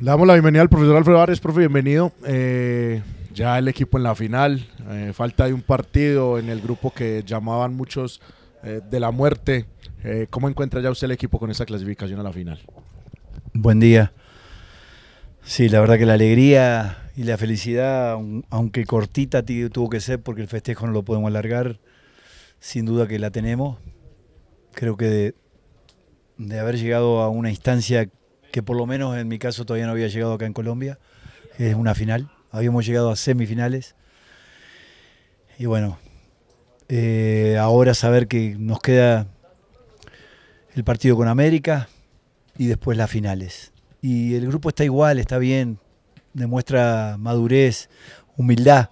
Le damos la bienvenida al profesor Alfredo Ares, profe, bienvenido. Eh, ya el equipo en la final, eh, falta de un partido en el grupo que llamaban muchos eh, de la muerte. ¿Cómo encuentra ya usted el equipo con esa clasificación a la final? Buen día. Sí, la verdad que la alegría y la felicidad, aunque cortita tuvo que ser porque el festejo no lo podemos alargar, sin duda que la tenemos. Creo que de haber llegado a una instancia que por lo menos en mi caso todavía no había llegado acá en Colombia, es una final. Habíamos llegado a semifinales. Y bueno, eh, ahora saber que nos queda el partido con América y después las finales. Y el grupo está igual, está bien, demuestra madurez, humildad,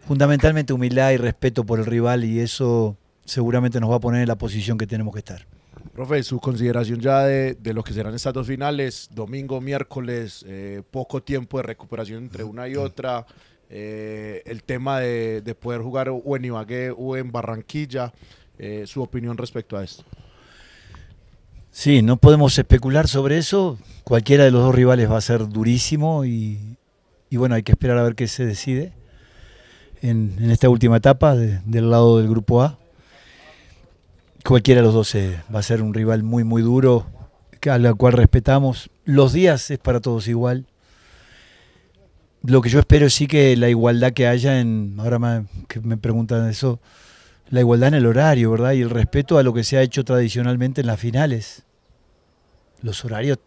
fundamentalmente humildad y respeto por el rival y eso seguramente nos va a poner en la posición que tenemos que estar. Profe, su consideración ya de, de, lo que serán estas dos finales, domingo, miércoles, eh, poco tiempo de recuperación entre una y otra, eh, el tema de, poder jugar o en Ibagué o en Barranquilla, eh, su opinión respecto a esto. Sí, no podemos especular sobre eso, cualquiera de los dos rivales va a ser durísimo y, bueno, hay que esperar a ver qué se decide en, esta última etapa del lado del grupo A. Cualquiera de los dos eh, va a ser un rival muy, muy duro, a la cual respetamos. Los días es para todos igual. Lo que yo espero sí que la igualdad que haya en, ahora que me preguntan eso, la igualdad en el horario, ¿verdad? Y el respeto a lo que se ha hecho tradicionalmente en las finales. Los horarios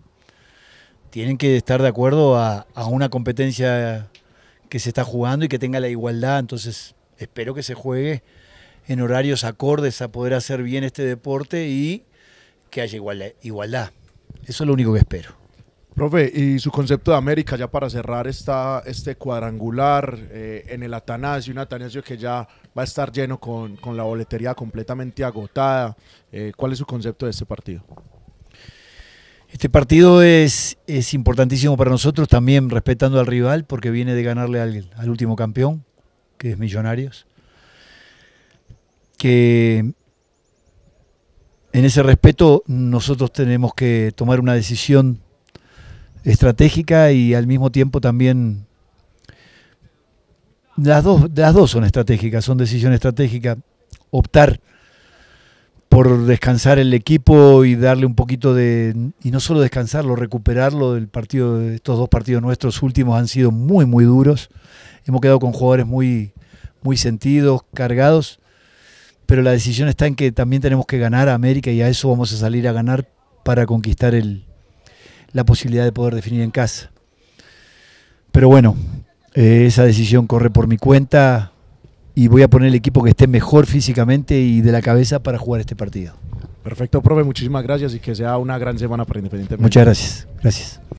tienen que estar de acuerdo a una competencia que se está jugando y que tenga la igualdad, entonces espero que se juegue en horarios acordes a poder hacer bien este deporte y que haya igualdad. Eso es lo único que espero. Profe, y su concepto de América, ya para cerrar este cuadrangular eh, en el Atanasio, un Atanasio que ya va a estar lleno con, la boletería completamente agotada. Eh, ¿Cuál es su concepto de este partido? Este partido es, es, importantísimo para nosotros, también respetando al rival, porque viene de ganarle al, al último campeón, que es Millonarios que en ese respeto nosotros tenemos que tomar una decisión estratégica y al mismo tiempo también las dos, las dos son estratégicas, son decisión estratégica. Optar por descansar el equipo y darle un poquito de. y no solo descansarlo, recuperarlo del partido. Estos dos partidos nuestros últimos han sido muy, muy duros. Hemos quedado con jugadores muy, muy sentidos, cargados pero la decisión está en que también tenemos que ganar a América y a eso vamos a salir a ganar para conquistar la posibilidad de poder definir en casa. Pero bueno, eh, esa decisión corre por mi cuenta y voy a poner el equipo que esté mejor físicamente y de la cabeza para jugar este partido. Perfecto, profe, muchísimas gracias y que sea una gran semana para Independiente. Muchas gracias, gracias.